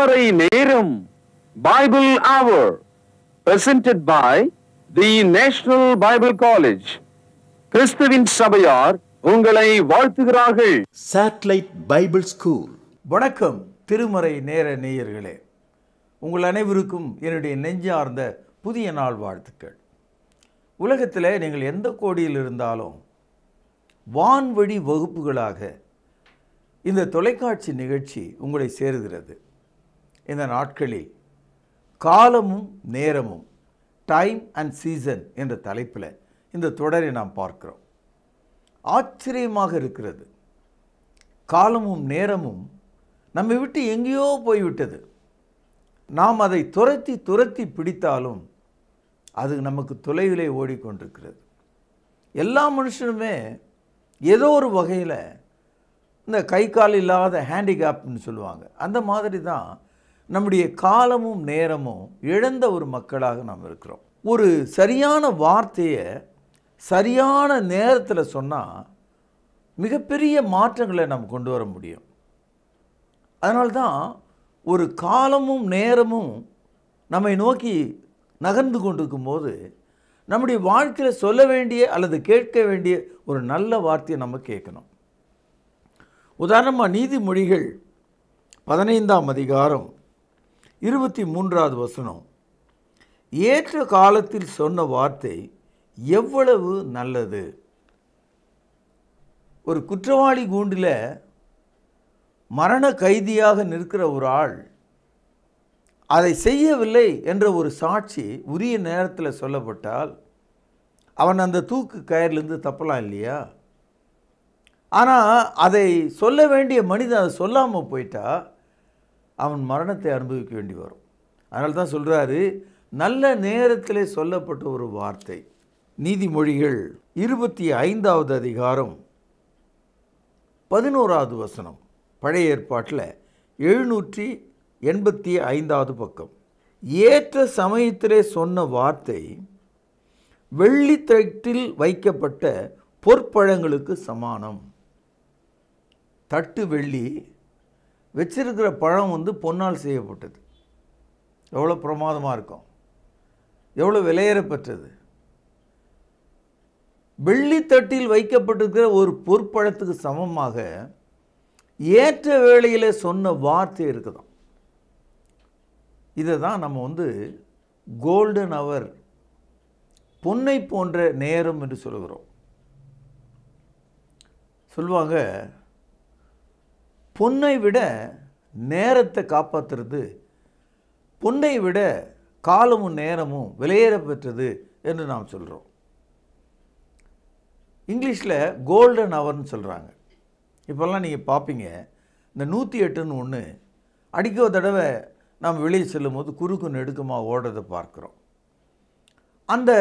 திருமறை நேரம் Bible hour presented by the national Bible college கிறிஸ்துவின் சபையார் உங்களை வாழ்த்துகிறார்கள் சேட்டலைட் பைபிள் ஸ்கூல் வணக்கம் திருமறை நேர நேயர்களே உங்கள் அனைவருக்கும் என்னுடைய நெஞ்சார்ந்த புதிய நாள் வாழ்த்துக்கள் உலகத்தில் நீங்கள் எந்த கோடியில் இருந்தாலும் வான்வழி வகுப்புகளாக இந்த தொலைக்காட்சி நிகழ்ச்சி உங்களை சேருகிறது இந்த நாட்களில் காலமும் நேரமும் டைம் அண்ட் சீசன் என்ற தலைப்பில் இந்த தொடரை நாம் பார்க்கிறோம் ஆச்சரியமாக இருக்கிறது காலமும் நேரமும் நம்மை விட்டு எங்கேயோ போய்விட்டது நாம் அதை துரத்தி துரத்தி பிடித்தாலும் அது நமக்கு தொலைவிலே ஓடிக்கொண்டிருக்கிறது எல்லா மனுஷனுமே ஏதோ ஒரு வகையில் இந்த கை கால் இல்லாத ஹேண்டிகேப்னு சொல்லுவாங்க அந்த மாதிரி தான் நம்முடைய காலமும் நேரமும் இழந்த ஒரு மக்களாக நாம் இருக்கிறோம் ஒரு சரியான வார்த்தையை சரியான நேரத்தில் சொன்னால் மிகப்பெரிய மாற்றங்களை நாம் கொண்டு வர முடியும் அதனால்தான் ஒரு காலமும் நேரமும் நம்மை நோக்கி நகர்ந்து கொண்டிருக்கும் போது நம்முடைய வாழ்க்கையில் சொல்ல வேண்டிய அல்லது கேட்க வேண்டிய ஒரு நல்ல வார்த்தையை நம்ம கேட்கணும் உதாரணமாக நீதிமொழிகள் பதினைந்தாம் அதிகாரம் இருபத்தி மூன்றாவது வசனம் ஏற்ற காலத்தில் சொன்ன வார்த்தை எவ்வளவு நல்லது ஒரு குற்றவாளி கூண்டில் மரண கைதியாக நிற்கிற ஒரு ஆள் அதை செய்யவில்லை என்ற ஒரு சாட்சி உரிய நேரத்தில் சொல்லப்பட்டால் அவன் அந்த தூக்கு கயர்லேருந்து தப்பலாம் இல்லையா ஆனால் அதை சொல்ல வேண்டிய மனிதன் அதை சொல்லாமல் போயிட்டா அவன் மரணத்தை அனுபவிக்க வேண்டி வரும் அதனால தான் சொல்கிறாரு நல்ல நேரத்தில் சொல்லப்பட்ட ஒரு வார்த்தை நீதிமொழிகள் இருபத்தி ஐந்தாவது அதிகாரம் பதினோராவது வசனம் பழைய ஏற்பாட்டில் எழுநூற்றி எண்பத்தி ஐந்தாவது பக்கம் ஏற்ற சமயத்திலே சொன்ன வார்த்தை வெள்ளித்தட்டில் வைக்கப்பட்ட பொற்பழங்களுக்கு சமானம் தட்டு வெள்ளி வச்சிருக்கிற பழம் வந்து பொன்னால் செய்யப்பட்டது எவ்வளோ பிரமாதமாக இருக்கும் எவ்வளோ விலையேறப்பெற்றது வெள்ளித்தட்டில் வைக்கப்பட்டிருக்கிற ஒரு பொற்பழத்துக்கு சமமாக ஏற்ற வேளையில் சொன்ன வார்த்தை இருக்குதான் இதை தான் நம்ம வந்து கோல்டன் அவர் பொன்னை போன்ற நேரம் என்று சொல்கிறோம் சொல்லுவாங்க பொண்ணை விட நேரத்தை காப்பாற்றுறது பொண்ணை விட காலமும் நேரமும் விலையேற பெற்றது என்று நாம் சொல்கிறோம் இங்கிலீஷில் கோல்டன் அவர்னு சொல்கிறாங்க இப்போல்லாம் நீங்கள் பார்ப்பீங்க இந்த நூற்றி எட்டுன்னு ஒன்று அடிக்க தடவை நாம் வெளியே செல்லும் போது குறுக்கு நெடுக்கமாக ஓடுறதை பார்க்குறோம் அந்த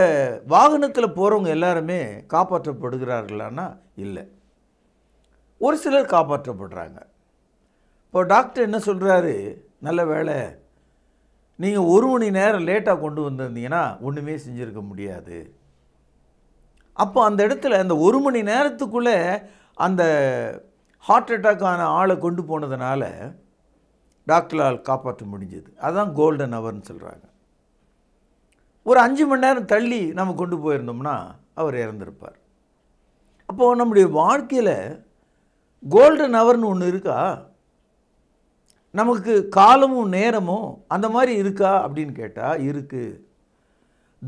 வாகனத்தில் போகிறவங்க எல்லாருமே காப்பாற்றப்படுகிறார்களான்னா இல்லை ஒரு சிலர் காப்பாற்றப்படுறாங்க இப்போ டாக்டர் என்ன சொல்கிறாரு நல்ல வேலை நீங்கள் ஒரு மணி நேரம் லேட்டாக கொண்டு வந்திருந்தீங்கன்னா ஒன்றுமே செஞ்சுருக்க முடியாது அப்போ அந்த இடத்துல அந்த ஒரு மணி நேரத்துக்குள்ளே அந்த ஹார்ட் அட்டாக்கான ஆளை கொண்டு போனதுனால டாக்டரால் காப்பாற்ற முடிஞ்சது அதுதான் கோல்டன் அவர்னு சொல்கிறாங்க ஒரு அஞ்சு மணி நேரம் தள்ளி நம்ம கொண்டு போயிருந்தோம்னா அவர் இறந்துருப்பார் அப்போது நம்முடைய வாழ்க்கையில் கோல்டன் அவர்னு ஒன்று இருக்கா நமக்கு காலமும் நேரமும் அந்த மாதிரி இருக்கா அப்படின்னு கேட்டால் இருக்குது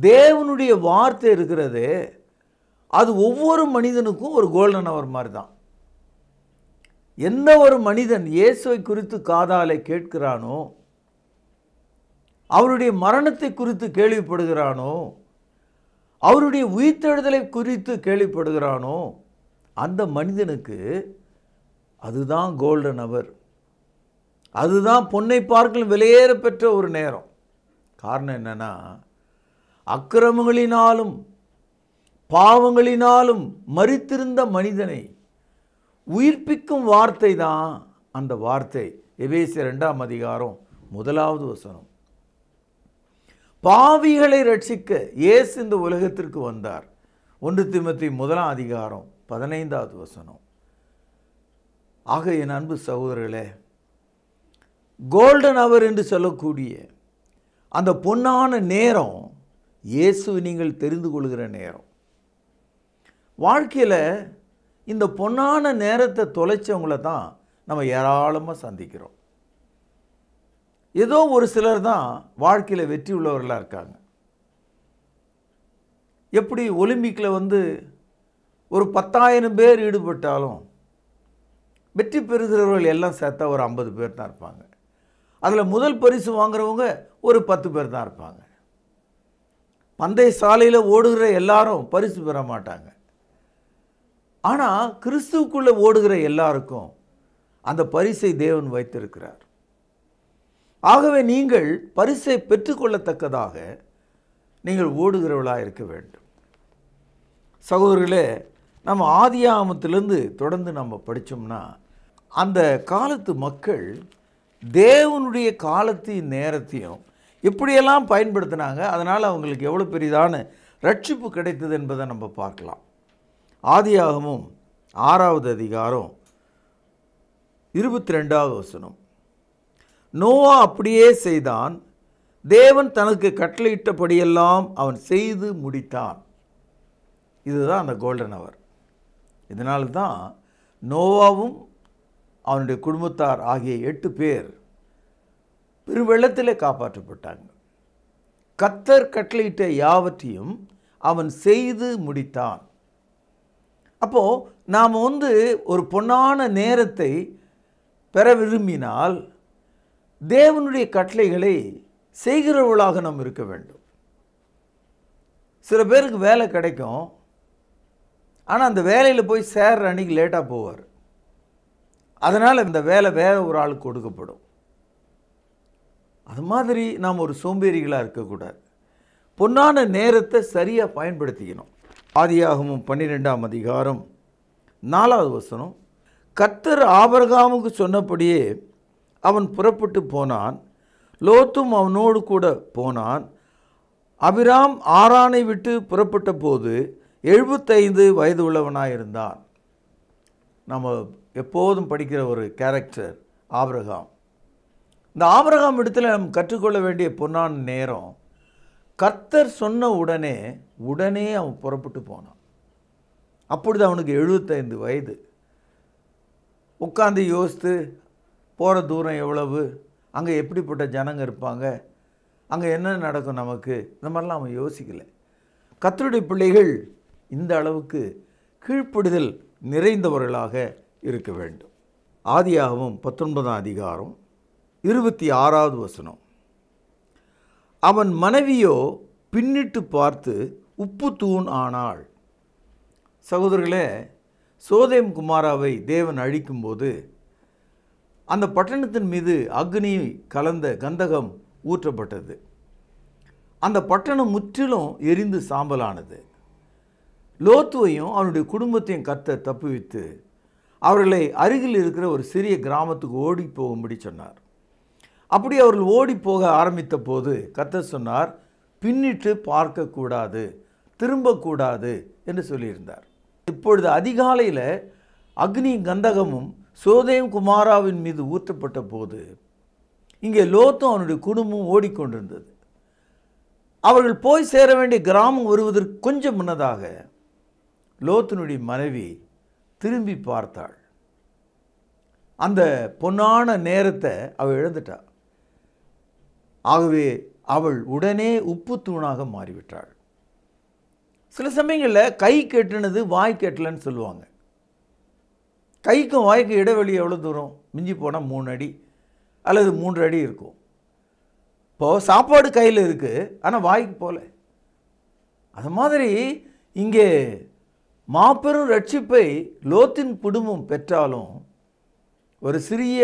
தேவனுடைய வார்த்தை இருக்கிறது அது ஒவ்வொரு மனிதனுக்கும் ஒரு கோல்டன் அவர் மாதிரி தான் எந்த ஒரு மனிதன் இயேசுவை குறித்து காதாலை கேட்கிறானோ அவருடைய மரணத்தை குறித்து கேள்விப்படுகிறானோ அவருடைய உயிர்த்தெழுதலை குறித்து கேள்விப்படுகிறானோ அந்த மனிதனுக்கு அதுதான் கோல்டன் அவர் அதுதான் பொன்னை பார்க்கலும் விலையேற பெற்ற ஒரு நேரம் காரணம் என்னென்னா அக்கிரமங்களினாலும் பாவங்களினாலும் மறித்திருந்த மனிதனை உயிர்ப்பிக்கும் வார்த்தை தான் அந்த வார்த்தை எபேசி ரெண்டாம் அதிகாரம் முதலாவது வசனம் பாவிகளை ரட்சிக்க இயேசு இந்த உலகத்திற்கு வந்தார் ஒன்று திமுத்தி முதலாம் அதிகாரம் பதினைந்தாவது வசனம் ஆக என் அன்பு சகோதரர்களே கோல்டன் அவர் என்று சொல்லக்கூடிய அந்த பொன்னான நேரம் இயேசு நீங்கள் தெரிந்து கொள்கிற நேரம் வாழ்க்கையில் இந்த பொன்னான நேரத்தை தொலைச்சவங்கள தான் நம்ம ஏராளமாக சந்திக்கிறோம் ஏதோ ஒரு சிலர் தான் வாழ்க்கையில் வெற்றி உள்ளவர்களாக இருக்காங்க எப்படி ஒலிம்பிக்கில் வந்து ஒரு பத்தாயிரம் பேர் ஈடுபட்டாலும் வெற்றி பெறுகிறவர்கள் எல்லாம் சேர்த்தா ஒரு ஐம்பது பேர் தான் இருப்பாங்க அதில் முதல் பரிசு வாங்குறவங்க ஒரு பத்து பேர் தான் இருப்பாங்க பந்தய சாலையில் ஓடுகிற எல்லாரும் பரிசு பெற மாட்டாங்க ஆனால் கிறிஸ்துவுக்குள்ளே ஓடுகிற எல்லாருக்கும் அந்த பரிசை தேவன் வைத்திருக்கிறார் ஆகவே நீங்கள் பரிசை பெற்றுக்கொள்ளத்தக்கதாக நீங்கள் ஓடுகிறவளாக இருக்க வேண்டும் சகோதரர்களே நம்ம ஆமத்திலேருந்து தொடர்ந்து நம்ம படித்தோம்னா அந்த காலத்து மக்கள் தேவனுடைய காலத்தையும் நேரத்தையும் இப்படியெல்லாம் பயன்படுத்தினாங்க அதனால் அவங்களுக்கு எவ்வளோ பெரிதான ரட்சிப்பு கிடைத்தது என்பதை நம்ம பார்க்கலாம் ஆதியாகமும் ஆறாவது அதிகாரம் இருபத்தி ரெண்டாவது வசனம் நோவா அப்படியே செய்தான் தேவன் தனக்கு கட்டளையிட்டபடியெல்லாம் அவன் செய்து முடித்தான் இதுதான் அந்த கோல்டன் அவர் இதனால்தான் நோவாவும் அவனுடைய குடும்பத்தார் ஆகிய எட்டு பேர் பெருவெள்ளத்தில் காப்பாற்றப்பட்டாங்க கத்தர் கட்டளையிட்ட யாவற்றையும் அவன் செய்து முடித்தான் அப்போது நாம் வந்து ஒரு பொன்னான நேரத்தை பெற விரும்பினால் தேவனுடைய கட்டளைகளை செய்கிறவர்களாக நாம் இருக்க வேண்டும் சில பேருக்கு வேலை கிடைக்கும் ஆனால் அந்த வேலையில் போய் சேர்ற அன்றைக்கி லேட்டாக போவார் அதனால் இந்த வேலை வேறு ஒரு ஆளுக்கு கொடுக்கப்படும் அது மாதிரி நாம் ஒரு சோம்பேறிகளாக இருக்கக்கூடாது பொன்னான நேரத்தை சரியாக பயன்படுத்திக்கணும் ஆதியாகமும் பன்னிரெண்டாம் அதிகாரம் நாலாவது வசனம் கத்தர் ஆபரகாமுக்கு சொன்னபடியே அவன் புறப்பட்டு போனான் லோத்தும் அவனோடு கூட போனான் அபிராம் ஆறானை விட்டு புறப்பட்ட போது எழுபத்தைந்து வயது உள்ளவனாயிருந்தான் நம்ம எப்போதும் படிக்கிற ஒரு கேரக்டர் ஆபிரகாம் இந்த ஆபிரகாம் இடத்துல நம் கற்றுக்கொள்ள வேண்டிய பொன்னான நேரம் கர்த்தர் சொன்ன உடனே உடனே அவன் புறப்பட்டு போனான் அப்பொழுது அவனுக்கு எழுபத்தைந்து வயது உட்காந்து யோசித்து போகிற தூரம் எவ்வளவு அங்கே எப்படிப்பட்ட ஜனங்கள் இருப்பாங்க அங்கே என்ன நடக்கும் நமக்கு இந்த மாதிரிலாம் அவன் யோசிக்கலை கத்தருடைய பிள்ளைகள் இந்த அளவுக்கு கீழ்ப்படுதல் நிறைந்தவர்களாக இருக்க வேண்டும் ஆதியாகவும் பத்தொன்பதாம் அதிகாரம் இருபத்தி ஆறாவது வசனம் அவன் மனைவியோ பின்னிட்டு பார்த்து உப்பு தூண் ஆனாள் சகோதரர்களே சோதேம் குமாராவை தேவன் அழிக்கும்போது அந்த பட்டணத்தின் மீது அக்னி கலந்த கந்தகம் ஊற்றப்பட்டது அந்த பட்டணம் முற்றிலும் எரிந்து சாம்பலானது லோத்துவையும் அவனுடைய குடும்பத்தையும் கத்த தப்புவித்து அவர்களை அருகில் இருக்கிற ஒரு சிறிய கிராமத்துக்கு ஓடி போகும்படி சொன்னார் அப்படி அவர்கள் ஓடி போக ஆரம்பித்த போது கத்த சொன்னார் பின்னிட்டு பார்க்கக்கூடாது திரும்பக்கூடாது என்று சொல்லியிருந்தார் இப்பொழுது அதிகாலையில் அக்னி கந்தகமும் சோதயம் குமாராவின் மீது ஊற்றப்பட்ட போது இங்கே லோத்தும் அவனுடைய குடும்பம் ஓடிக்கொண்டிருந்தது அவர்கள் போய் சேர வேண்டிய கிராமம் வருவதற்கு கொஞ்சம் முன்னதாக லோத்தினுடைய மனைவி திரும்பி பார்த்தாள் அந்த பொன்னான நேரத்தை அவள் இழந்துட்டாள் ஆகவே அவள் உடனே உப்பு தூணாக மாறிவிட்டாள் சில சமயங்களில் கை கெட்டினது வாய் கெட்டலன்னு சொல்லுவாங்க கைக்கும் வாய்க்கும் இடைவெளி எவ்வளோ தூரம் மிஞ்சி போனால் மூணு அடி அல்லது மூன்று அடி இருக்கும் இப்போது சாப்பாடு கையில் இருக்குது ஆனால் வாய்க்கு போகல அது மாதிரி இங்கே மாபெரும் ரட்சிப்பை லோத்தின் குடும்பம் பெற்றாலும் ஒரு சிறிய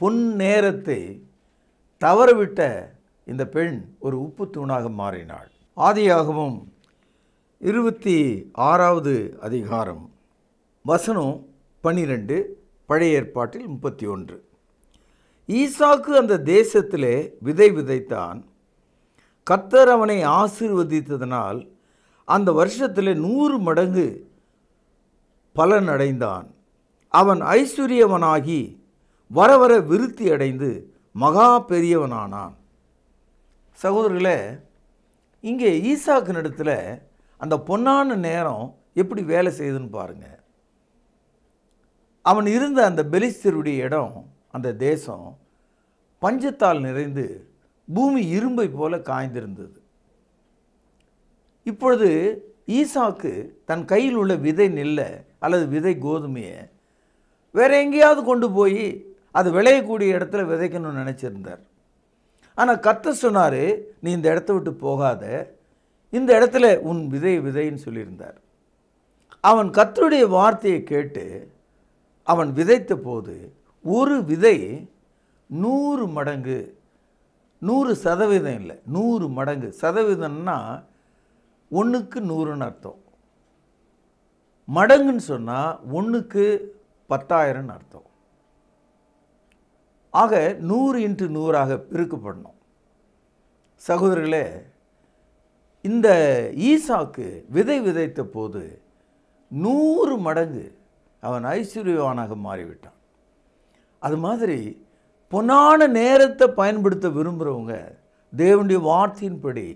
பொன் நேரத்தை தவறவிட்ட இந்த பெண் ஒரு உப்பு தூணாக மாறினாள் ஆதியாகவும் இருபத்தி ஆறாவது அதிகாரம் வசனம் பனிரெண்டு பழைய ஏற்பாட்டில் முப்பத்தி ஒன்று ஈசாக்கு அந்த தேசத்திலே விதை விதைத்தான் கத்தர் அவனை ஆசீர்வதித்ததனால் அந்த வருஷத்தில் நூறு மடங்கு பலன் அடைந்தான் அவன் ஐஸ்வர்யவனாகி வர வர விருத்தி அடைந்து மகா பெரியவனானான் சகோதரர்களே இங்கே ஈசாக்கு நடத்தில் அந்த பொன்னான நேரம் எப்படி வேலை செய்யுதுன்னு பாருங்கள் அவன் இருந்த அந்த பெலிஸ்தருடைய இடம் அந்த தேசம் பஞ்சத்தால் நிறைந்து பூமி இரும்பை போல காய்ந்திருந்தது இப்பொழுது ஈசாக்கு தன் கையில் உள்ள விதை நெல்லை அல்லது விதை கோதுமையை வேறு எங்கேயாவது கொண்டு போய் அது விளையக்கூடிய இடத்துல விதைக்கணும்னு நினச்சிருந்தார் ஆனால் கத்த சொன்னார் நீ இந்த இடத்த விட்டு போகாத இந்த இடத்துல உன் விதை விதைன்னு சொல்லியிருந்தார் அவன் கத்தருடைய வார்த்தையை கேட்டு அவன் விதைத்த போது ஒரு விதை நூறு மடங்கு நூறு சதவீதம் இல்லை நூறு மடங்கு சதவீதம்னா ஒன்றுக்கு நூறுன்னு அர்த்தம் மடங்குன்னு சொன்னால் ஒன்றுக்கு பத்தாயிரம்னு அர்த்தம் ஆக நூறு இன்ட்டு நூறாக பிரிக்கப்படணும் சகோதரர்களே இந்த ஈசாக்கு விதை விதைத்த போது நூறு மடங்கு அவன் ஐஸ்வர்யவானாக மாறிவிட்டான் அது மாதிரி பொன்னான நேரத்தை பயன்படுத்த விரும்புகிறவங்க தேவனுடைய வார்த்தையின்படி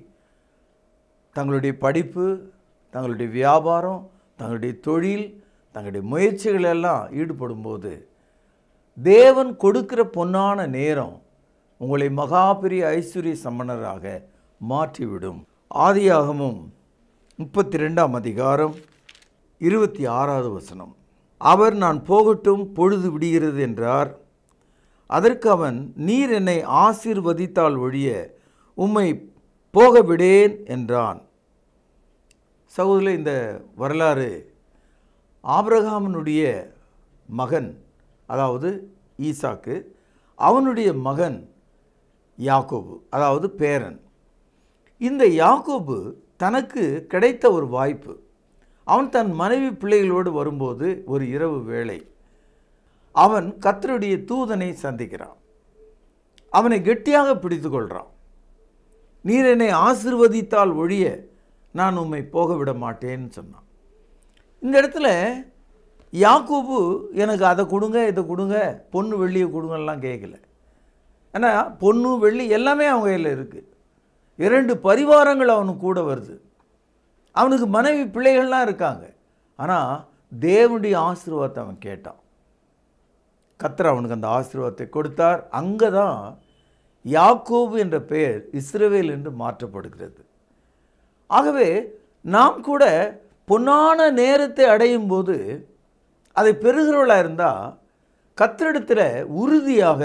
தங்களுடைய படிப்பு தங்களுடைய வியாபாரம் தங்களுடைய தொழில் தங்களுடைய முயற்சிகள் எல்லாம் ஈடுபடும்போது தேவன் கொடுக்கிற பொன்னான நேரம் உங்களை மகாபிரி ஐஸ்வர்ய சம்மணராக மாற்றிவிடும் ஆதியாகமும் முப்பத்தி ரெண்டாம் அதிகாரம் இருபத்தி ஆறாவது வசனம் அவர் நான் போகட்டும் பொழுது விடுகிறது என்றார் அதற்கு அவன் நீர் என்னை ஆசீர்வதித்தால் ஒழிய உம்மை போக விடேன் என்றான் சகோதரில் இந்த வரலாறு ஆபிரகாமனுடைய மகன் அதாவது ஈசாக்கு அவனுடைய மகன் யாக்கோபு அதாவது பேரன் இந்த யாக்கோபு தனக்கு கிடைத்த ஒரு வாய்ப்பு அவன் தன் மனைவி பிள்ளைகளோடு வரும்போது ஒரு இரவு வேளை அவன் கத்தருடைய தூதனை சந்திக்கிறான் அவனை கெட்டியாக பிடித்து கொள்கிறான் நீர் என்னை ஆசிர்வதித்தால் ஒழிய நான் உம்மை போக விட மாட்டேன்னு சொன்னான் இந்த இடத்துல யாக்கோபு எனக்கு அதை கொடுங்க இதை கொடுங்க பொண்ணு வெள்ளியை கொடுங்கலாம் கேட்கல ஆனால் பொண்ணு வெள்ளி எல்லாமே அவங்க கையில் இருக்குது இரண்டு பரிவாரங்கள் அவனுக்கு கூட வருது அவனுக்கு மனைவி பிள்ளைகள்லாம் இருக்காங்க ஆனால் தேவனுடைய ஆசீர்வாதத்தை அவன் கேட்டான் கத்திர அவனுக்கு அந்த ஆசீர்வாதத்தை கொடுத்தார் அங்கே தான் யாக்கோபு என்ற பெயர் இஸ்ரவேல் என்று மாற்றப்படுகிறது ஆகவே நாம் கூட பொன்னான நேரத்தை அடையும் போது அதை பெறுகிறவளாக இருந்தால் கத்திரிடத்தில் உறுதியாக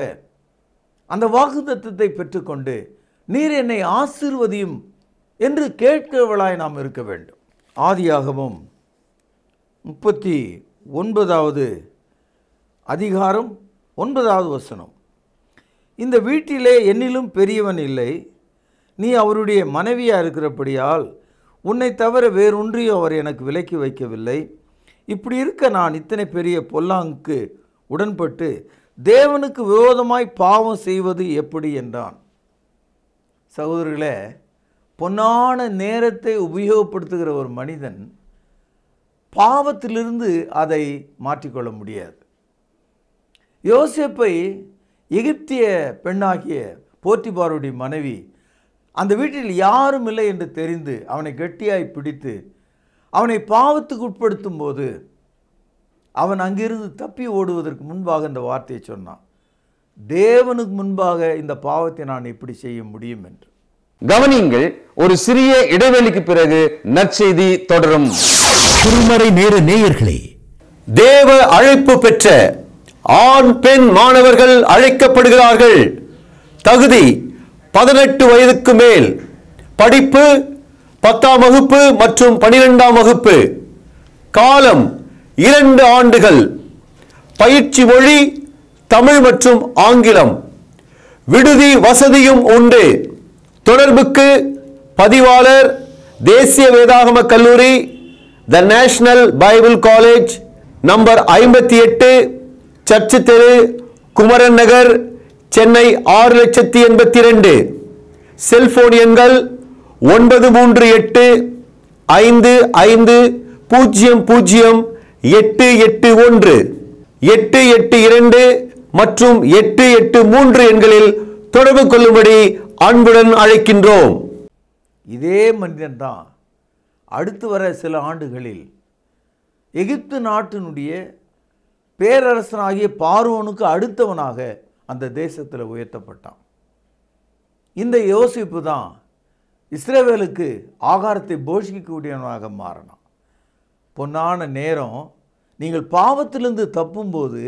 அந்த வாக்குத்தத்தை பெற்றுக்கொண்டு நீர் என்னை ஆசிர்வதியும் என்று கேட்கிறவளாய் நாம் இருக்க வேண்டும் ஆதியாகவும் முப்பத்தி ஒன்பதாவது அதிகாரம் ஒன்பதாவது வசனம் இந்த வீட்டிலே என்னிலும் பெரியவன் இல்லை நீ அவருடைய மனைவியாக இருக்கிறபடியால் உன்னை தவிர வேறொன்றையும் அவர் எனக்கு விலக்கி வைக்கவில்லை இப்படி இருக்க நான் இத்தனை பெரிய பொல்லாங்குக்கு உடன்பட்டு தேவனுக்கு விரோதமாய் பாவம் செய்வது எப்படி என்றான் சகோதரர்களே பொன்னான நேரத்தை உபயோகப்படுத்துகிற ஒரு மனிதன் பாவத்திலிருந்து அதை மாற்றிக்கொள்ள முடியாது யோசிப்பை எகிப்திய பெண்ணாகிய போர்த்திபாருடைய மனைவி அந்த வீட்டில் யாரும் இல்லை என்று தெரிந்து அவனை கெட்டியாய் பிடித்து அவனை பாவத்துக்கு உட்படுத்தும் போது அவன் அங்கிருந்து தப்பி ஓடுவதற்கு முன்பாக இந்த வார்த்தையை சொன்னான் தேவனுக்கு முன்பாக இந்த பாவத்தை நான் எப்படி செய்ய முடியும் என்று கவனிங்கள் ஒரு சிறிய இடைவெளிக்கு பிறகு நற்செய்தி தொடரும் திருமறை நேர நேயர்களே தேவ அழைப்பு பெற்ற ஆண் பெண் மாணவர்கள் அழைக்கப்படுகிறார்கள் தகுதி பதினெட்டு வயதுக்கு மேல் படிப்பு பத்தாம் வகுப்பு மற்றும் பனிரெண்டாம் வகுப்பு காலம் இரண்டு ஆண்டுகள் பயிற்சி மொழி தமிழ் மற்றும் ஆங்கிலம் விடுதி வசதியும் உண்டு தொடர்புக்கு பதிவாளர் தேசிய வேதாகம கல்லூரி the national Bible college number ஐம்பத்தி எட்டு சர்ச்சு தெரு குமரன் நகர் சென்னை ஆறு லட்சத்தி எண்பத்தி ரெண்டு செல்போன் எண்கள் ஒன்பது மூன்று எட்டு ஐந்து ஐந்து பூஜ்ஜியம் பூஜ்ஜியம் எட்டு எட்டு ஒன்று எட்டு எட்டு இரண்டு மற்றும் எட்டு எட்டு மூன்று எண்களில் தொடர்பு கொள்ளும்படி அன்புடன் அழைக்கின்றோம் இதே மனிதன்தான் அடுத்து வர சில ஆண்டுகளில் எகிப்து நாட்டினுடைய பேரரசனாகிய பார்வனுக்கு அடுத்தவனாக அந்த தேசத்தில் உயர்த்தப்பட்டான் இந்த யோசிப்பு தான் இஸ்ரேவேலுக்கு ஆகாரத்தை போஷிக்கக்கூடியவனாக மாறணும் பொன்னான நேரம் நீங்கள் பாவத்திலிருந்து தப்பும்போது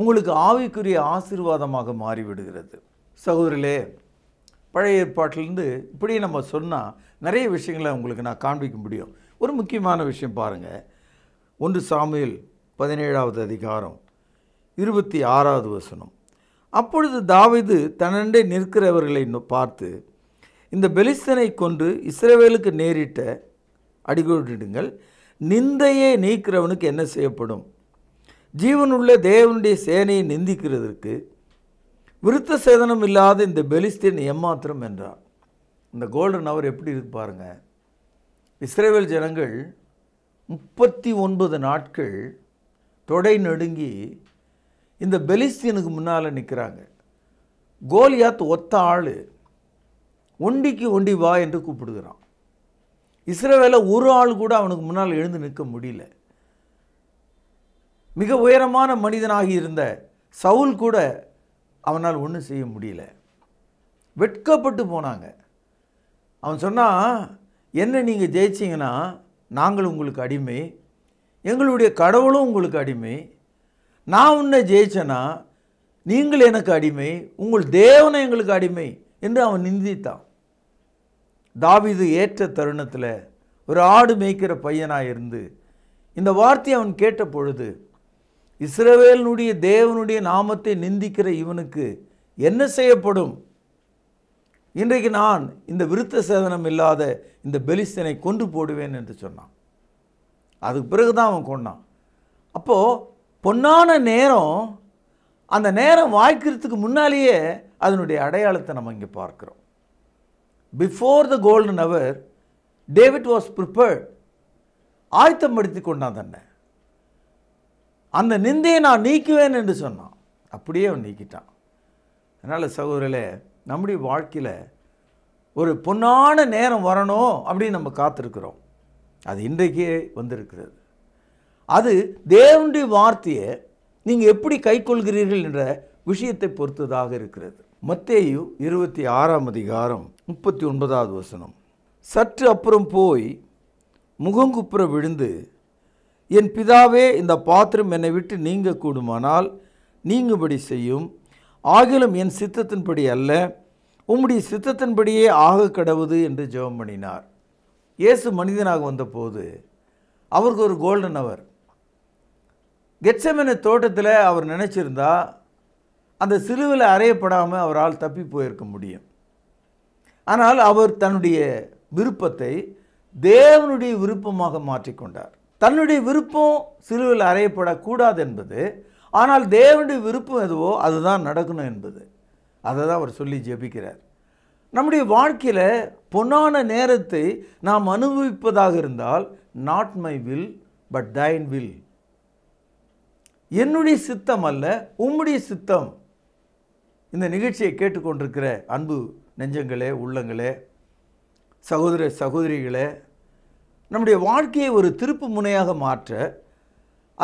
உங்களுக்கு ஆவிக்குரிய ஆசீர்வாதமாக மாறிவிடுகிறது சகோதரிலே பழைய ஏற்பாட்டிலேருந்து இப்படி நம்ம சொன்னால் நிறைய விஷயங்களை உங்களுக்கு நான் காண்பிக்க முடியும் ஒரு முக்கியமான விஷயம் பாருங்கள் ஒன்று சாமியில் பதினேழாவது அதிகாரம் இருபத்தி ஆறாவது வசனம் அப்பொழுது தாவிது தன்னண்டே நிற்கிறவர்களை பார்த்து இந்த பெலிஸ்தனை கொண்டு இஸ்ரேவேலுக்கு நேரிட்ட அடிகோட்டிடுங்கள் நிந்தையே நீக்கிறவனுக்கு என்ன செய்யப்படும் ஜீவனுள்ள தேவனுடைய சேனையை நிந்திக்கிறதற்கு விருத்த சேதனம் இல்லாத இந்த பெலிஸ்தீன் எம்மாத்திரம் என்றார் இந்த கோல்டன் அவர் எப்படி இருக்கு பாருங்கள் இஸ்ரேவேல் ஜனங்கள் முப்பத்தி ஒன்பது நாட்கள் தொடை நடுங்கி இந்த பெலிஸ்தீனுக்கு முன்னால் நிற்கிறாங்க கோலியாத் ஒத்த ஆள் ஒண்டிக்கு ஒண்டி வா என்று கூப்பிடுகிறான் இஸ்ரேவேல ஒரு ஆள் கூட அவனுக்கு முன்னால் எழுந்து நிற்க முடியல மிக உயரமான மனிதனாக இருந்த சவுல் கூட அவனால் ஒன்றும் செய்ய முடியல வெட்கப்பட்டு போனாங்க அவன் சொன்னால் என்ன நீங்கள் ஜெயிச்சிங்கன்னா நாங்கள் உங்களுக்கு அடிமை எங்களுடைய கடவுளும் உங்களுக்கு அடிமை நான் உன்னை ஜெயிச்சனா நீங்கள் எனக்கு அடிமை உங்கள் தேவனை எங்களுக்கு அடிமை என்று அவன் நிந்தித்தான் தாவிது ஏற்ற தருணத்தில் ஒரு ஆடு மேய்க்கிற பையனாக இருந்து இந்த வார்த்தையை அவன் கேட்ட பொழுது இஸ்ரவேலனுடைய தேவனுடைய நாமத்தை நிந்திக்கிற இவனுக்கு என்ன செய்யப்படும் இன்றைக்கு நான் இந்த விருத்த சேதனம் இல்லாத இந்த பெலிஸ்தனை கொண்டு போடுவேன் என்று சொன்னான் அதுக்கு பிறகு தான் அவன் கொண்டான் அப்போது பொன்னான நேரம் அந்த நேரம் வாய்க்கிறதுக்கு முன்னாலேயே அதனுடைய அடையாளத்தை நம்ம இங்கே பார்க்குறோம் before the golden hour David was prepared ஆயத்தம் படுத்தி கொண்டான் தானே அந்த நிந்தையை நான் நீக்குவேன் என்று சொன்னான் அப்படியே அவன் நீக்கிட்டான் அதனால் சகோதரில் நம்முடைய வாழ்க்கையில் ஒரு பொன்னான நேரம் வரணும் அப்படின்னு நம்ம காத்திருக்கிறோம் அது இன்றைக்கே வந்திருக்கிறது அது தேவனுடைய வார்த்தையை நீங்கள் எப்படி கைக்கொள்கிறீர்கள் என்ற விஷயத்தை பொறுத்ததாக இருக்கிறது மத்தேயு இருபத்தி ஆறாம் அதிகாரம் முப்பத்தி ஒன்பதாவது வசனம் சற்று அப்புறம் போய் முகங்குப்புற விழுந்து என் பிதாவே இந்த பாத்திரம் என்னை விட்டு நீங்க கூடுமானால் நீங்கும்படி செய்யும் ஆகிலும் என் சித்தத்தின்படி அல்ல உம்முடைய சித்தத்தின்படியே ஆக கடவுது என்று ஜெபம் பண்ணினார் இயேசு மனிதனாக வந்தபோது அவருக்கு ஒரு கோல்டன் அவர் கெட்சமன தோட்டத்தில் அவர் நினச்சிருந்தா அந்த சிலுவில் அறையப்படாமல் அவரால் தப்பி போயிருக்க முடியும் ஆனால் அவர் தன்னுடைய விருப்பத்தை தேவனுடைய விருப்பமாக மாற்றிக்கொண்டார் தன்னுடைய விருப்பம் சிலுவில் அறையப்படக்கூடாது என்பது ஆனால் தேவனுடைய விருப்பம் எதுவோ அதுதான் நடக்கணும் என்பது அதை தான் அவர் சொல்லி ஜெபிக்கிறார் நம்முடைய வாழ்க்கையில் பொன்னான நேரத்தை நாம் அனுபவிப்பதாக இருந்தால் not my will but thine will என்னுடைய சித்தம் அல்ல உம்முடைய சித்தம் இந்த நிகழ்ச்சியை கேட்டுக்கொண்டிருக்கிற அன்பு நெஞ்சங்களே உள்ளங்களே சகோதர சகோதரிகளே நம்முடைய வாழ்க்கையை ஒரு திருப்பு முனையாக மாற்ற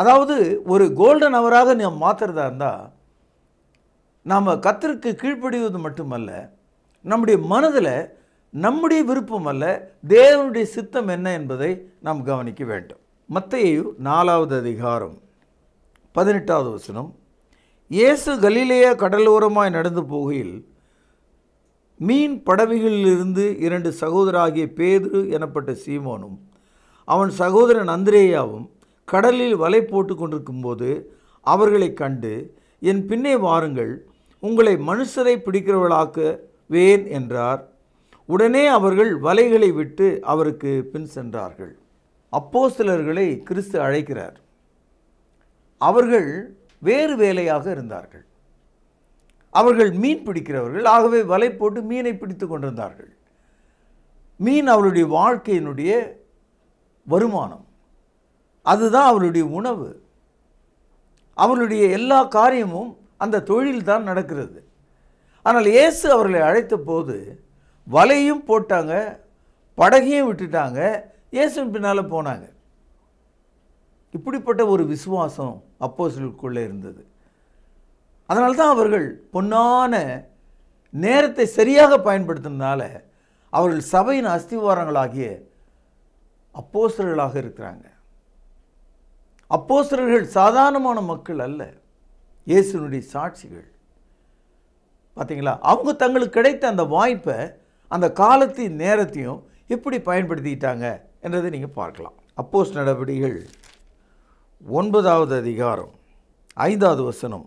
அதாவது ஒரு கோல்டன் அவராக நாம் மாற்றுறதா இருந்தால் நாம் கத்திற்கு கீழ்ப்படிவது மட்டுமல்ல நம்முடைய மனதில் நம்முடைய விருப்பம் அல்ல தேவனுடைய சித்தம் என்ன என்பதை நாம் கவனிக்க வேண்டும் மத்தையு நாலாவது அதிகாரம் பதினெட்டாவது வசனம் இயேசு கலிலேயா கடலோரமாய் நடந்து போகையில் மீன் படவைகளிலிருந்து இரண்டு சகோதராகிய பேதுரு எனப்பட்ட சீமோனும் அவன் சகோதரன் அந்திரேயாவும் கடலில் வலை போட்டு போது அவர்களை கண்டு என் பின்னே வாருங்கள் உங்களை மனுஷரை பிடிக்கிறவர்களாக்க வேன் என்றார் உடனே அவர்கள் வலைகளை விட்டு அவருக்கு பின் சென்றார்கள் அப்போ சிலர்களை கிறிஸ்து அழைக்கிறார் அவர்கள் வேறு வேலையாக இருந்தார்கள் அவர்கள் மீன் பிடிக்கிறவர்கள் ஆகவே வலை போட்டு மீனை பிடித்து கொண்டிருந்தார்கள் மீன் அவருடைய வாழ்க்கையினுடைய வருமானம் அதுதான் அவருடைய உணவு அவருடைய எல்லா காரியமும் அந்த தொழில்தான் நடக்கிறது ஆனால் இயேசு அவர்களை அழைத்த போது வலையும் போட்டாங்க படகையும் விட்டுட்டாங்க இயேசுவின் பின்னால் போனாங்க இப்படிப்பட்ட ஒரு விசுவாசம் அப்போசலுக்குள்ளே இருந்தது அதனால் தான் அவர்கள் பொன்னான நேரத்தை சரியாக பயன்படுத்தினால அவர்கள் சபையின் அஸ்திவாரங்களாகிய அப்போசர்களாக இருக்கிறாங்க அப்போசர்கள் சாதாரணமான மக்கள் அல்ல இயேசுனுடைய சாட்சிகள் பார்த்தீங்களா அவங்க தங்களுக்கு கிடைத்த அந்த வாய்ப்பை அந்த காலத்தின் நேரத்தையும் எப்படி பயன்படுத்திக்கிட்டாங்க என்றதை நீங்கள் பார்க்கலாம் அப்போஸ் நடவடிக்கைகள் ஒன்பதாவது அதிகாரம் ஐந்தாவது வசனம்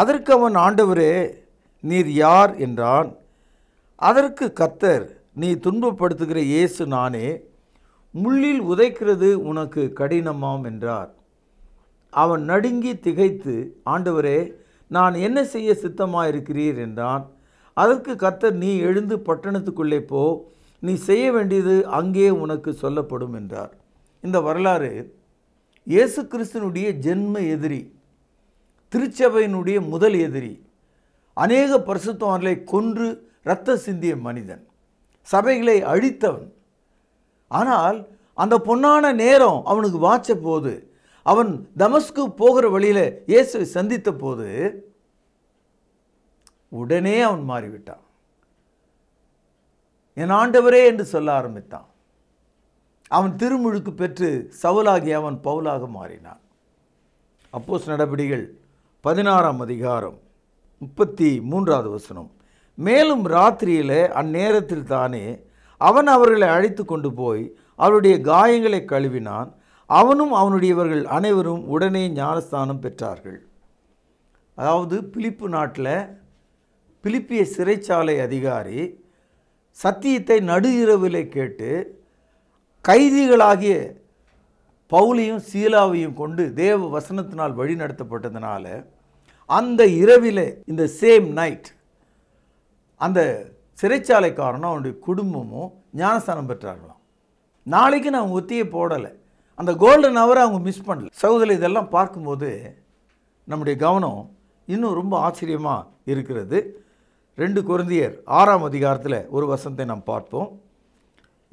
அதற்கு அவன் ஆண்டவரே நீர் யார் என்றான் அதற்கு கத்தர் நீ துன்பப்படுத்துகிற இயேசு நானே முள்ளில் உதைக்கிறது உனக்கு கடினமாம் என்றார் அவன் நடுங்கி திகைத்து ஆண்டவரே நான் என்ன செய்ய சித்தமாக இருக்கிறீர் என்றான் அதற்கு கத்தர் நீ எழுந்து பட்டணத்துக்குள்ளே போ நீ செய்ய வேண்டியது அங்கே உனக்கு சொல்லப்படும் என்றார் இந்த வரலாறு இயேசு கிறிஸ்தனுடைய ஜென்ம எதிரி திருச்சபையினுடைய முதல் எதிரி அநேக பரிசுத்தவர்களை கொன்று இரத்த சிந்திய மனிதன் சபைகளை அழித்தவன் ஆனால் அந்த பொன்னான நேரம் அவனுக்கு வாச்ச போது அவன் தமஸ்கு போகிற வழியில் இயேசுவை சந்தித்த போது உடனே அவன் மாறிவிட்டான் என் ஆண்டவரே என்று சொல்ல ஆரம்பித்தான் அவன் திருமுழுக்கு பெற்று சவுலாகி அவன் பவுலாக மாறினான் அப்போஸ் நடபடிகள் பதினாறாம் அதிகாரம் முப்பத்தி மூன்றாவது வசனம் மேலும் ராத்திரியில் அந்நேரத்தில் தானே அவன் அவர்களை அழைத்து கொண்டு போய் அவருடைய காயங்களை கழுவினான் அவனும் அவனுடையவர்கள் அனைவரும் உடனே ஞானஸ்தானம் பெற்றார்கள் அதாவது பிலிப்பு நாட்டில் பிலிப்பிய சிறைச்சாலை அதிகாரி சத்தியத்தை நடு இரவில் கேட்டு கைதிகளாகிய பவுலையும் சீலாவையும் கொண்டு தேவ வசனத்தினால் வழி நடத்தப்பட்டதுனால அந்த இரவில் இந்த சேம் நைட் அந்த சிறைச்சாலைக்காரனும் அவனுடைய குடும்பமும் ஞானஸ்தானம் பெற்றார்களாம் நாளைக்கு நான் ஒத்தியை போடலை அந்த கோல்டன் ஹவரை அவங்க மிஸ் பண்ணல சவுதியில் இதெல்லாம் பார்க்கும்போது நம்முடைய கவனம் இன்னும் ரொம்ப ஆச்சரியமாக இருக்கிறது ரெண்டு குருந்தியர் ஆறாம் அதிகாரத்தில் ஒரு வசனத்தை நாம் பார்ப்போம்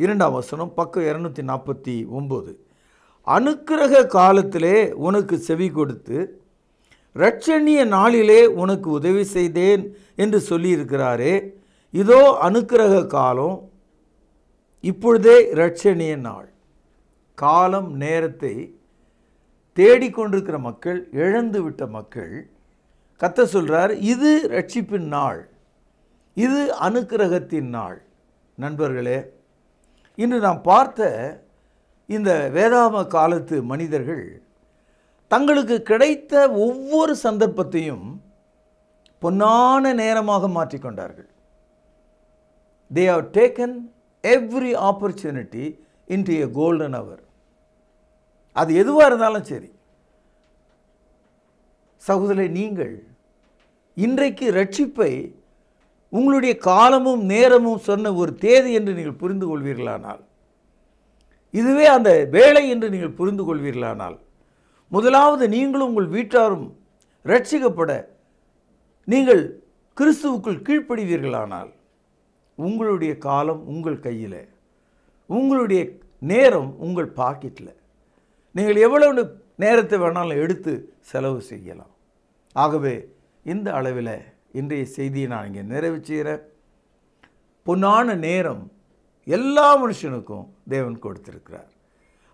இரண்டாம் வசனம் பக்கம் இரநூத்தி நாற்பத்தி ஒம்பது அனுக்கிரக காலத்திலே உனக்கு செவி கொடுத்து ரட்சணிய நாளிலே உனக்கு உதவி செய்தேன் என்று சொல்லியிருக்கிறாரே இதோ அனுக்கிரக காலம் இப்பொழுதே ரட்சணிய நாள் காலம் நேரத்தை தேடிக்கொண்டிருக்கிற மக்கள் இழந்து விட்ட மக்கள் கத்த சொல்கிறார் இது ரட்சிப்பின் நாள் இது அனுக்கிரகத்தின் நாள் நண்பர்களே இன்று நாம் பார்த்த இந்த வேதாம காலத்து மனிதர்கள் தங்களுக்கு கிடைத்த ஒவ்வொரு சந்தர்ப்பத்தையும் பொன்னான நேரமாக மாற்றிக்கொண்டார்கள் they have taken every opportunity into a golden hour அது எதுவாக இருந்தாலும் சரி சகோதரி நீங்கள் இன்றைக்கு ரட்சிப்பை உங்களுடைய காலமும் நேரமும் சொன்ன ஒரு தேதி என்று நீங்கள் புரிந்து கொள்வீர்களானால் இதுவே அந்த வேலை என்று நீங்கள் புரிந்து கொள்வீர்களானால் முதலாவது நீங்களும் உங்கள் வீட்டாரும் ரட்சிக்கப்பட நீங்கள் கிறிஸ்துவுக்குள் கீழ்ப்படுவீர்களானால் உங்களுடைய காலம் உங்கள் கையில் உங்களுடைய நேரம் உங்கள் பாக்கெட்டில் நீங்கள் எவ்வளவு நேரத்தை வேணாலும் எடுத்து செலவு செய்யலாம் ஆகவே இந்த அளவில் இன்றைய செய்தியை நான் இங்கே நிறைவு செய்கிறேன் பொன்னான நேரம் எல்லா மனுஷனுக்கும் தேவன் கொடுத்திருக்கிறார்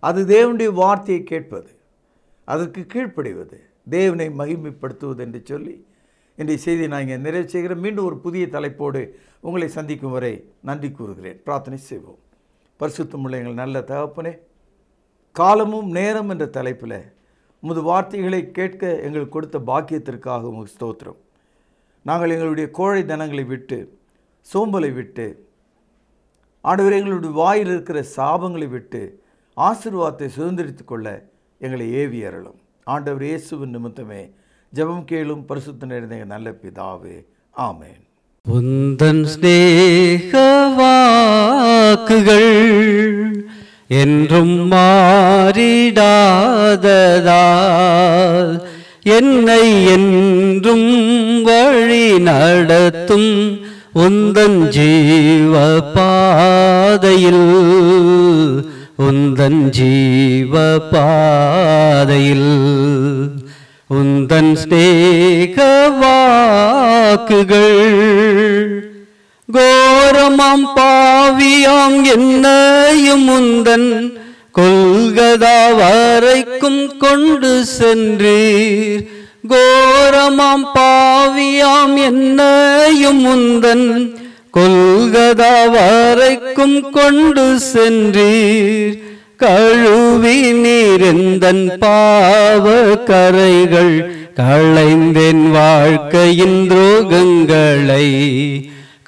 அது தேவனுடைய வார்த்தையை கேட்பது அதற்கு கீழ்ப்படிவது தேவனை மகிமைப்படுத்துவது என்று சொல்லி இன்றைய செய்தியை நான் இங்கே நிறைவு செய்கிறேன் மீண்டும் ஒரு புதிய தலைப்போடு உங்களை சந்திக்கும் வரை நன்றி கூறுகிறேன் பிரார்த்தனை செய்வோம் பரிசுத்தமுள்ள எங்கள் நல்ல தகப்பனே காலமும் நேரம் என்ற தலைப்பில் உமது வார்த்தைகளை கேட்க எங்களுக்கு கொடுத்த பாக்கியத்திற்காக உமக்கு ஸ்தோத்திரம் நாங்கள் எங்களுடைய கோழை தனங்களை விட்டு சோம்பலை விட்டு ஆண்டவர் எங்களுடைய வாயில் இருக்கிற சாபங்களை விட்டு ஆசிர்வாதத்தை சுதந்திரித்து கொள்ள எங்களை ஏவி அருளும் ஆண்டவர் இயேசுவின் நிமித்தமே ஜபம் கேளும் பரிசுத்த நிறைந்த நல்ல பிதாவே ஆமேன் உந்தன் ஸ்நேக வாக்குகள் என்றும் மாறிடாததால் என்னை என்றும் வழி நடத்தும் உந்தன் ஜீவ பாதையில் உந்தன் ஜீவ பாதையில் உந்தன் ஸ்நேக வாக்குகள் கோரமாம் பாவியாம் என்னையும் முந்தன் கொல்கதா வரைக்கும் கொண்டு சென்றீர் கோரமாம் பாவியாம் என்னையும் முந்தன் கொல்கதா வரைக்கும் கொண்டு சென்றீர் கழுவி நீரெந்தன் பாவ கரைகள் களைந்தேன் வாழ்க்கையின் துரோகங்களை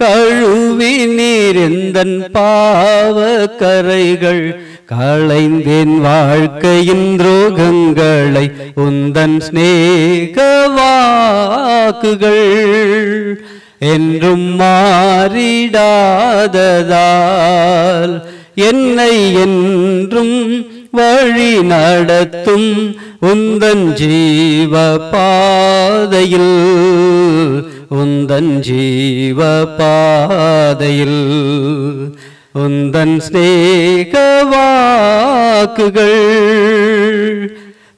கழுவி நீரெந்தன் பாவ கரைகள் களைந்தேன் வாழ்க்கையின் துரோகங்களை உந்தன் ஸ்நேக வாக்குகள் என்றும் மாறிடாததால் என்னை என்றும் வழி நடத்தும் உந்தன் ஜீவ பாதையில் உந்தன் ஜீவ பாதையில் உந்தன் ஸ்நேக வாக்குகள்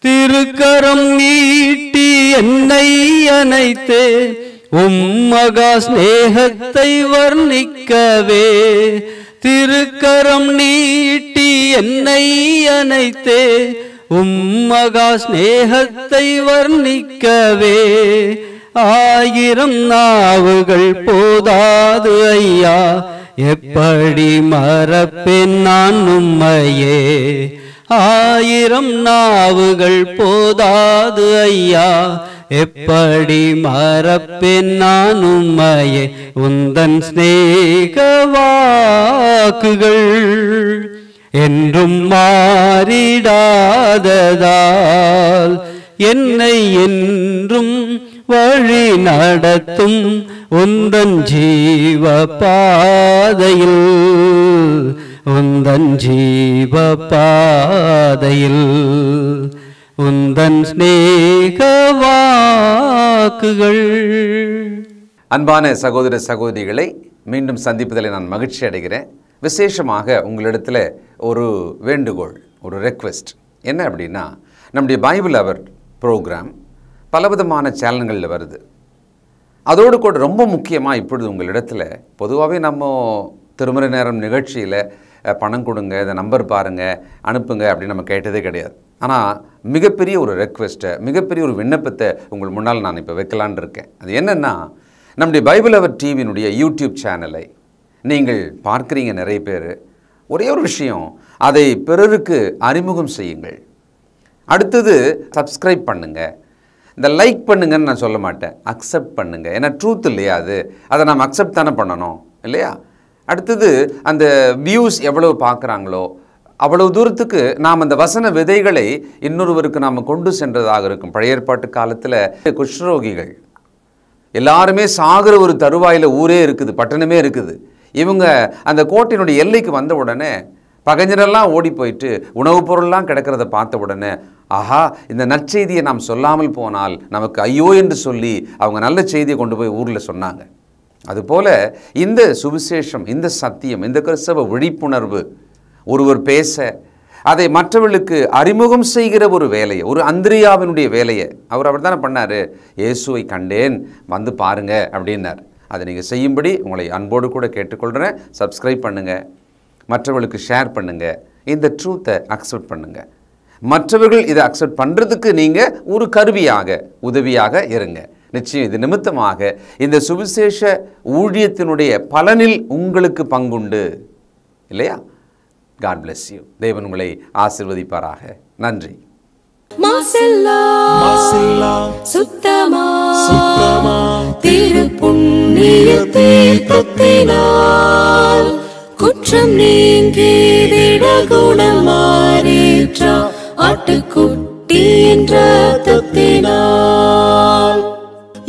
திருக்கரம் நீட்டி என்னை அனைத்தே உம்மகா ஸ்நேகத்தை வர்ணிக்கவே திருக்கரம் நீட்டி என்னை அனைத்தே உம்மகா ஸ்நேகத்தை வர்ணிக்கவே ஆயிரம் நாவுகள் போதாது ஐயா எப்படி மறப்பேன் நான் உம்மையே ஆயிரம் நாவுகள் போதாது ஐயா எப்படி மறப்பேன் நான் உம்மையே உந்தன் ஸ்நேக வாக்குகள் என்றும் மாறிடாததால் என்னை என்றும் வழி நடத்தும் உந்தன் ஜீவ பாதையில் உந்தன் ஜீவ பாதையில் உந்தன் ஸ்நேக வாக்குகள் அன்பான சகோதர சகோதரிகளை மீண்டும் சந்திப்பதில் நான் மகிழ்ச்சி அடைகிறேன் விசேஷமாக உங்களிடத்தில் ஒரு வேண்டுகோள் ஒரு ரெக்வெஸ்ட் என்ன அப்படின்னா நம்முடைய பைபிள் அவர் ப்ரோக்ராம் பலவிதமான சேனல்களில் வருது அதோடு கூட ரொம்ப முக்கியமாக இப்பொழுது உங்களிடத்தில் பொதுவாகவே நம்ம திருமண நேரம் நிகழ்ச்சியில் பணம் கொடுங்க இதை நம்பர் பாருங்கள் அனுப்புங்க அப்படின்னு நம்ம கேட்டதே கிடையாது ஆனால் மிகப்பெரிய ஒரு ரெக்வெஸ்ட்டை மிகப்பெரிய ஒரு விண்ணப்பத்தை உங்கள் முன்னால் நான் இப்போ வைக்கலான் இருக்கேன் அது என்னென்னா நம்முடைய பைபிள் அவர் டிவியினுடைய யூடியூப் சேனலை நீங்கள் பார்க்குறீங்க நிறைய பேர் ஒரே ஒரு விஷயம் அதை பிறருக்கு அறிமுகம் செய்யுங்கள் அடுத்தது சப்ஸ்கிரைப் பண்ணுங்கள் இந்த லைக் பண்ணுங்கன்னு நான் சொல்ல மாட்டேன் அக்செப்ட் பண்ணுங்கள் ஏன்னா ட்ரூத் இல்லையா அது அதை நாம் அக்செப்ட் தானே பண்ணணும் இல்லையா அடுத்தது அந்த வியூஸ் எவ்வளோ பார்க்குறாங்களோ அவ்வளவு தூரத்துக்கு நாம் அந்த வசன விதைகளை இன்னொருவருக்கு நாம் கொண்டு சென்றதாக இருக்கும் பழைய ஏற்பாட்டு காலத்தில் குஷ்ரோகிகள் எல்லாருமே சாகிற ஒரு தருவாயில் ஊரே இருக்குது பட்டணமே இருக்குது இவங்க அந்த கோட்டையினுடைய எல்லைக்கு வந்த உடனே பகைஞரெல்லாம் ஓடி போயிட்டு உணவுப் பொருள்லாம் கிடக்கிறத பார்த்த உடனே ஆஹா இந்த நற்செய்தியை நாம் சொல்லாமல் போனால் நமக்கு ஐயோ என்று சொல்லி அவங்க நல்ல செய்தியை கொண்டு போய் ஊரில் சொன்னாங்க அதுபோல் இந்த சுவிசேஷம் இந்த சத்தியம் இந்த கிறிஸ்தவ விழிப்புணர்வு ஒருவர் பேச அதை மற்றவர்களுக்கு அறிமுகம் செய்கிற ஒரு வேலையை ஒரு அந்திரியாவினுடைய வேலையை அவர் அவர் தானே பண்ணார் இயேசுவை கண்டேன் வந்து பாருங்க அப்படின்னார் அதை நீங்கள் செய்யும்படி உங்களை அன்போடு கூட கேட்டுக்கொள்கிறேன் சப்ஸ்கிரைப் பண்ணுங்கள் மற்றவர்களுக்கு ஷேர் பண்ணுங்கள் இந்த ட்ரூத்தை அக்செப்ட் பண்ணுங்கள் மற்றவர்கள் இதை அக்செப்ட் பண்ணுறதுக்கு நீங்கள் ஒரு கருவியாக உதவியாக இருங்க நிச்சயம் இது நிமித்தமாக இந்த சுவிசேஷ ஊழியத்தினுடைய பலனில் உங்களுக்கு பங்குண்டு இல்லையா காட் பிளஸ் யூ தேவன் உங்களை ஆசிர்வதிப்பாராக நன்றி சுத்தமா திரு புண்ணிய தீர்த்தத்தினால் குற்றம் நீங்கிதிட குணம் மாறேற்றா ஆட்டுக்குட்டி என்ற தத்தினால்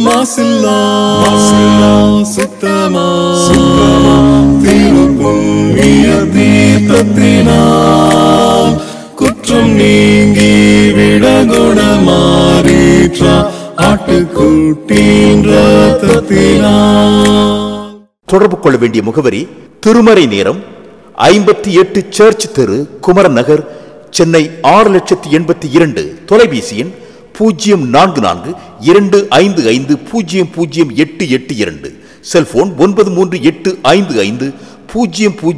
மாசில்லா சுத்தமா தீவுக்கும் தீர்த்தத்தினால் குற்றம் நீங்கி தொடர்பு கொள்ள வேண்டிய முகவரி திருமறை நேரம் ஐம்பத்தி எட்டு சர்ச் தெரு குமரன் நகர் சென்னை ஆறு லட்சத்தி எண்பத்தி இரண்டு தொலைபேசி எண் பூஜ்ஜியம் நான்கு நான்கு இரண்டு ஐந்து ஐந்து பூஜ்ஜியம் பூஜ்ஜியம் எட்டு எட்டு இரண்டு செல்போன் ஒன்பது மூன்று எட்டு ஐந்து ஐந்து பூஜ்ஜியம் பூஜ்ஜியம்